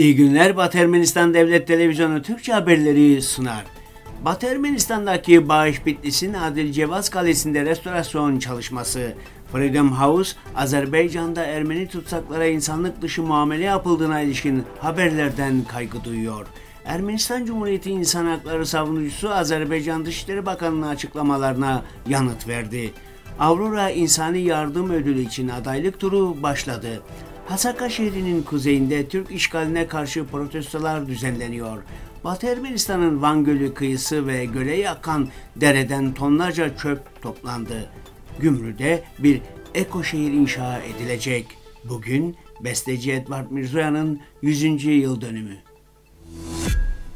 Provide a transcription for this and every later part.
İyi günler Batı Ermenistan Devlet Televizyonu Türkçe haberleri sunar. Batı Ermenistan'daki Bağış Bitlis'in Adil Cevaz Kalesi'nde restorasyon çalışması. Freedom House, Azerbaycan'da Ermeni tutsaklara insanlık dışı muamele yapıldığına ilişkin haberlerden kaygı duyuyor. Ermenistan Cumhuriyeti İnsan Hakları Savunucusu Azerbaycan Dışişleri Bakanı'nın açıklamalarına yanıt verdi. Aurora İnsani Yardım Ödülü için adaylık turu başladı. Hasaka şehrinin kuzeyinde Türk işgaline karşı protestolar düzenleniyor. Batı Ermenistan'ın Van Gölü kıyısı ve göle yakan dereden tonlarca çöp toplandı. Gümrü'de bir eko şehir inşa edilecek. Bugün besteci Edvard Mirzoyan'ın 100. yıl dönümü.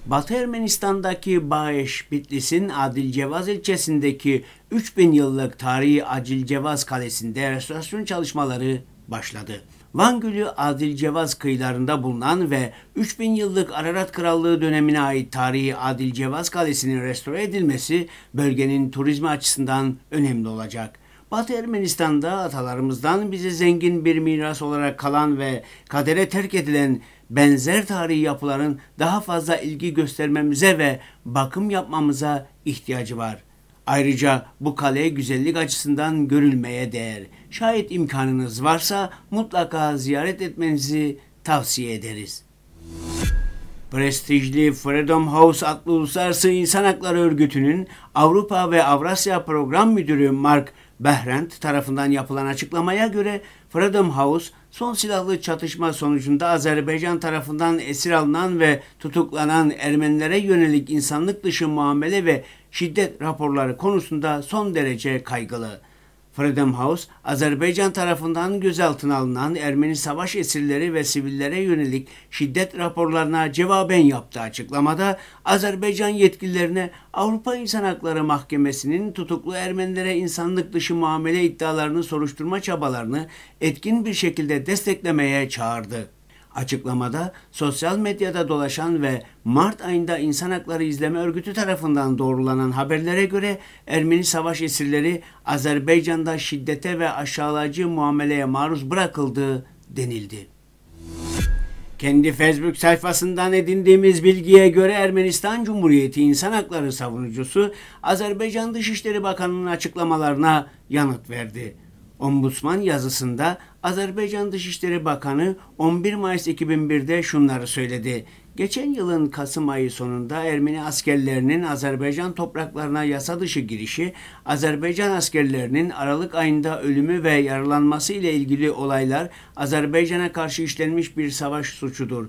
Batı Ermenistan'daki Baeş Bitlis'in Adil Cevaz ilçesindeki 3000 yıllık tarihi Acil Cevaz Kalesi'nde restorasyon çalışmaları başladı. Van Gölü Adilcevaz kıyılarında bulunan ve 3000 yıllık Ararat Krallığı dönemine ait tarihi Adilcevaz Kalesi'nin restore edilmesi bölgenin turizmi açısından önemli olacak. Batı Ermenistan'da atalarımızdan bize zengin bir miras olarak kalan ve kadere terk edilen benzer tarihi yapıların daha fazla ilgi göstermemize ve bakım yapmamıza ihtiyacı var.'' Ayrıca bu kale güzellik açısından görülmeye değer. Şayet imkanınız varsa mutlaka ziyaret etmenizi tavsiye ederiz. Prestijli Freedom House adlı uluslararası insan hakları örgütünün Avrupa ve Avrasya Program Müdürü Mark Behrend tarafından yapılan açıklamaya göre Freedom House son silahlı çatışma sonucunda Azerbaycan tarafından esir alınan ve tutuklanan Ermenilere yönelik insanlık dışı muamele ve şiddet raporları konusunda son derece kaygılı. Freedom House, Azerbaycan tarafından gözaltına alınan Ermeni savaş esirleri ve sivillere yönelik şiddet raporlarına cevaben yaptı açıklamada Azerbaycan yetkililerine Avrupa İnsan Hakları Mahkemesi'nin tutuklu Ermenilere insanlık dışı muamele iddialarını soruşturma çabalarını etkin bir şekilde desteklemeye çağırdı. Açıklamada sosyal medyada dolaşan ve Mart ayında İnsan Hakları İzleme Örgütü tarafından doğrulanan haberlere göre Ermeni savaş esirleri Azerbaycan'da şiddete ve aşağılayıcı muameleye maruz bırakıldı denildi. Kendi Facebook sayfasından edindiğimiz bilgiye göre Ermenistan Cumhuriyeti İnsan Hakları Savunucusu Azerbaycan Dışişleri Bakanı'nın açıklamalarına yanıt verdi. Ombudsman yazısında Azerbaycan Dışişleri Bakanı 11 Mayıs 2001'de şunları söyledi. Geçen yılın Kasım ayı sonunda Ermeni askerlerinin Azerbaycan topraklarına yasa dışı girişi, Azerbaycan askerlerinin Aralık ayında ölümü ve yaralanması ile ilgili olaylar Azerbaycan'a karşı işlenmiş bir savaş suçudur.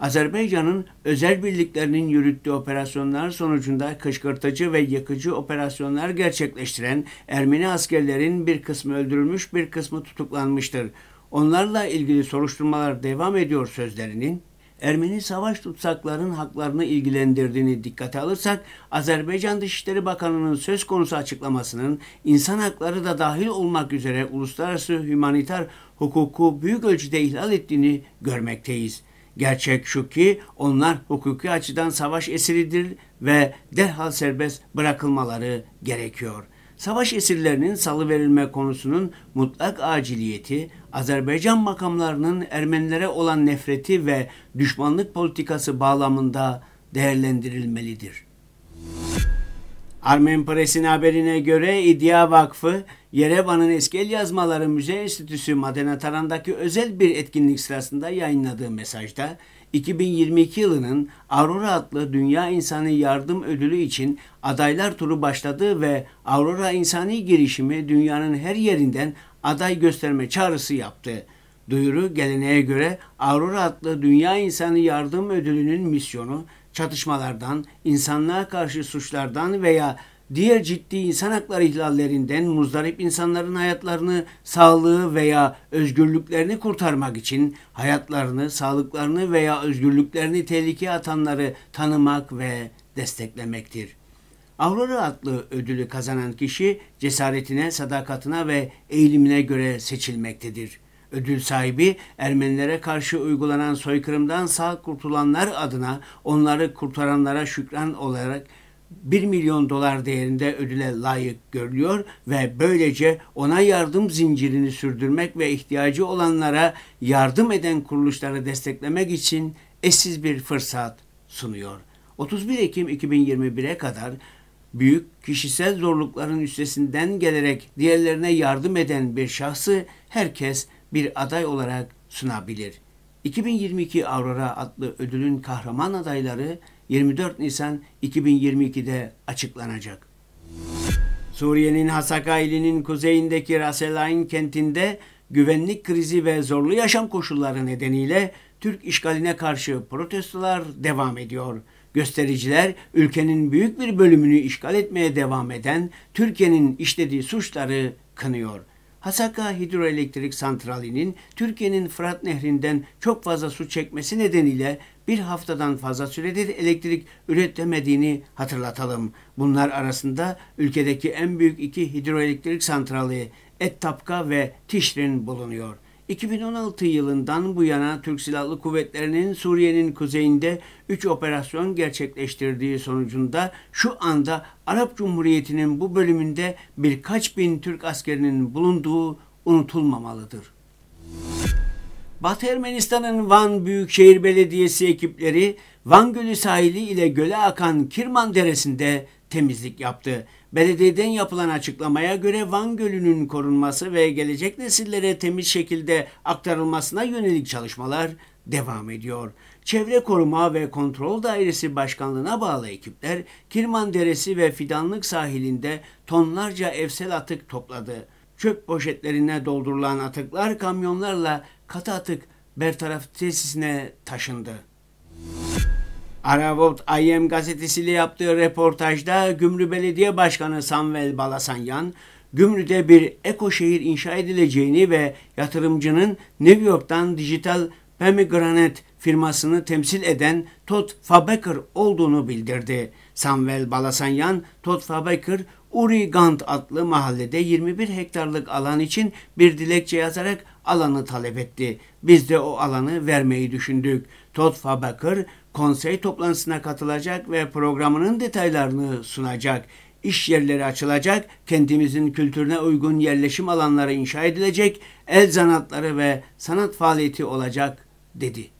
Azerbaycan'ın özel birliklerinin yürüttüğü operasyonlar sonucunda kışkırtıcı ve yakıcı operasyonlar gerçekleştiren Ermeni askerlerin bir kısmı öldürülmüş bir kısmı tutuklanmıştır. Onlarla ilgili soruşturmalar devam ediyor sözlerinin Ermeni savaş tutsakların haklarını ilgilendirdiğini dikkate alırsak Azerbaycan Dışişleri Bakanı'nın söz konusu açıklamasının insan hakları da dahil olmak üzere uluslararası humanitar hukuku büyük ölçüde ihlal ettiğini görmekteyiz. Gerçek şu ki onlar hukuki açıdan savaş esiridir ve derhal serbest bırakılmaları gerekiyor. Savaş esirlerinin salıverilme konusunun mutlak aciliyeti, Azerbaycan makamlarının Ermenilere olan nefreti ve düşmanlık politikası bağlamında değerlendirilmelidir. Armen Press'in haberine göre İdya Vakfı Yerevan'ın eski el yazmaları müze enstitüsü Tarandaki özel bir etkinlik sırasında yayınladığı mesajda 2022 yılının Aurora adlı Dünya İnsanı Yardım Ödülü için adaylar turu başladı ve Aurora İnsani girişimi dünyanın her yerinden aday gösterme çağrısı yaptı. Duyuru geleneğe göre Aurora adlı Dünya İnsanı Yardım Ödülü'nün misyonu çatışmalardan, insanlığa karşı suçlardan veya diğer ciddi insan hakları ihlallerinden muzdarip insanların hayatlarını, sağlığı veya özgürlüklerini kurtarmak için hayatlarını, sağlıklarını veya özgürlüklerini tehlikeye atanları tanımak ve desteklemektir. Aurora adlı ödülü kazanan kişi cesaretine, sadakatine ve eğilimine göre seçilmektedir. Ödül sahibi Ermenilere karşı uygulanan soykırımdan sağ kurtulanlar adına onları kurtaranlara şükran olarak 1 milyon dolar değerinde ödüle layık görülüyor ve böylece ona yardım zincirini sürdürmek ve ihtiyacı olanlara yardım eden kuruluşları desteklemek için eşsiz bir fırsat sunuyor. 31 Ekim 2021'e kadar büyük kişisel zorlukların üstesinden gelerek diğerlerine yardım eden bir şahsı herkes bir aday olarak sunabilir. 2022 Aurora adlı ödülün kahraman adayları 24 Nisan 2022'de açıklanacak. Suriye'nin Hasaka ilinin kuzeyindeki Ras kentinde güvenlik krizi ve zorlu yaşam koşulları nedeniyle Türk işgaline karşı protestolar devam ediyor. Göstericiler ülkenin büyük bir bölümünü işgal etmeye devam eden Türkiye'nin işlediği suçları kınıyor. Hasaka Hidroelektrik Santrali'nin Türkiye'nin Fırat Nehri'nden çok fazla su çekmesi nedeniyle bir haftadan fazla süredir elektrik üretemediğini hatırlatalım. Bunlar arasında ülkedeki en büyük iki hidroelektrik santrali Ettapka ve Tişrin bulunuyor. 2016 yılından bu yana Türk Silahlı Kuvvetleri'nin Suriye'nin kuzeyinde 3 operasyon gerçekleştirdiği sonucunda şu anda Arap Cumhuriyeti'nin bu bölümünde birkaç bin Türk askerinin bulunduğu unutulmamalıdır. Batı Ermenistan'ın Van Büyükşehir Belediyesi ekipleri Van Gölü sahili ile göle akan Kirman Deresi'nde temizlik yaptı. Belediyeden yapılan açıklamaya göre Van Gölü'nün korunması ve gelecek nesillere temiz şekilde aktarılmasına yönelik çalışmalar devam ediyor. Çevre Koruma ve Kontrol Dairesi Başkanlığı'na bağlı ekipler Kirman Deresi ve Fidanlık sahilinde tonlarca evsel atık topladı çöp poşetlerine doldurulan atıklar kamyonlarla katı atık bertaraf tesisine taşındı. Aravot IM gazetesiyle yaptığı reportajda Gümrü Belediye Başkanı Samuel Balasanyan, Gümrü'de bir eko inşa edileceğini ve yatırımcının New York'tan dijital Pomegranate firmasını temsil eden Todd Fabaker olduğunu bildirdi. Samuel Balasanyan, Todd Fabaker Uri Gant adlı mahallede 21 hektarlık alan için bir dilekçe yazarak alanı talep etti. Biz de o alanı vermeyi düşündük. Todd Fabakır konsey toplantısına katılacak ve programının detaylarını sunacak. İş yerleri açılacak, kendimizin kültürüne uygun yerleşim alanları inşa edilecek, el sanatları ve sanat faaliyeti olacak dedi.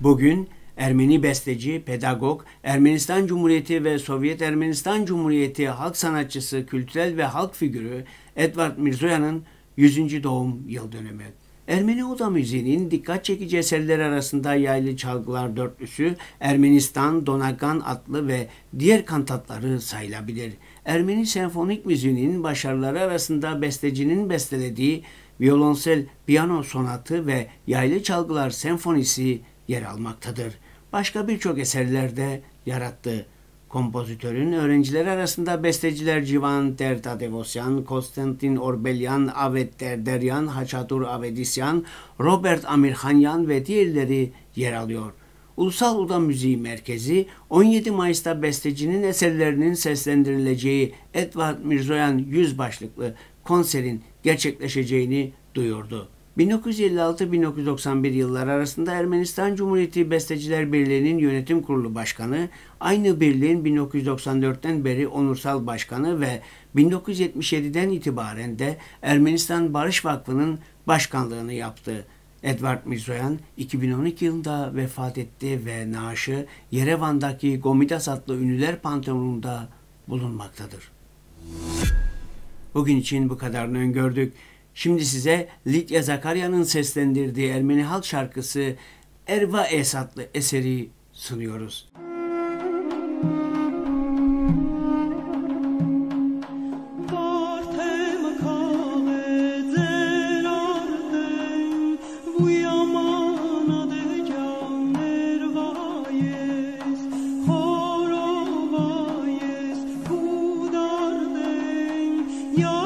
Bugün Ermeni besteci, pedagog, Ermenistan Cumhuriyeti ve Sovyet Ermenistan Cumhuriyeti halk sanatçısı, kültürel ve halk figürü Edward Mirzoyan'ın 100. doğum yıl dönümü. Ermeni oda müziğinin dikkat çekici eserleri arasında yaylı çalgılar dörtlüsü, Ermenistan, Donagan adlı ve diğer kantatları sayılabilir. Ermeni senfonik müziğinin başarıları arasında bestecinin bestelediği violonsel piyano sonatı ve yaylı çalgılar senfonisi yer almaktadır başka birçok eserlerde yarattı. Kompozitörün öğrenciler arasında besteciler Civan Tertadevosyan, Konstantin Orbelyan, Avet Derderyan, Haçatur Avedisyan, Robert Amirhanyan ve diğerleri yer alıyor. Ulusal Uda Müziği Merkezi 17 Mayıs'ta bestecinin eserlerinin seslendirileceği Edvard Mirzoyan 100 başlıklı konserin gerçekleşeceğini duyurdu. 1956-1991 yılları arasında Ermenistan Cumhuriyeti Besteciler Birliği'nin yönetim kurulu başkanı, aynı birliğin 1994'ten beri onursal başkanı ve 1977'den itibaren de Ermenistan Barış Vakfı'nın başkanlığını yaptı. Edward Mizoyan 2012 yılında vefat etti ve naaşı Yerevan'daki Gomidas adlı ünlüler panteonunda bulunmaktadır. Bugün için bu kadarını öngördük. Şimdi size Lidya Zakarya'nın seslendirdiği Ermeni halk şarkısı Erva Esatlı eseri sunuyoruz. Your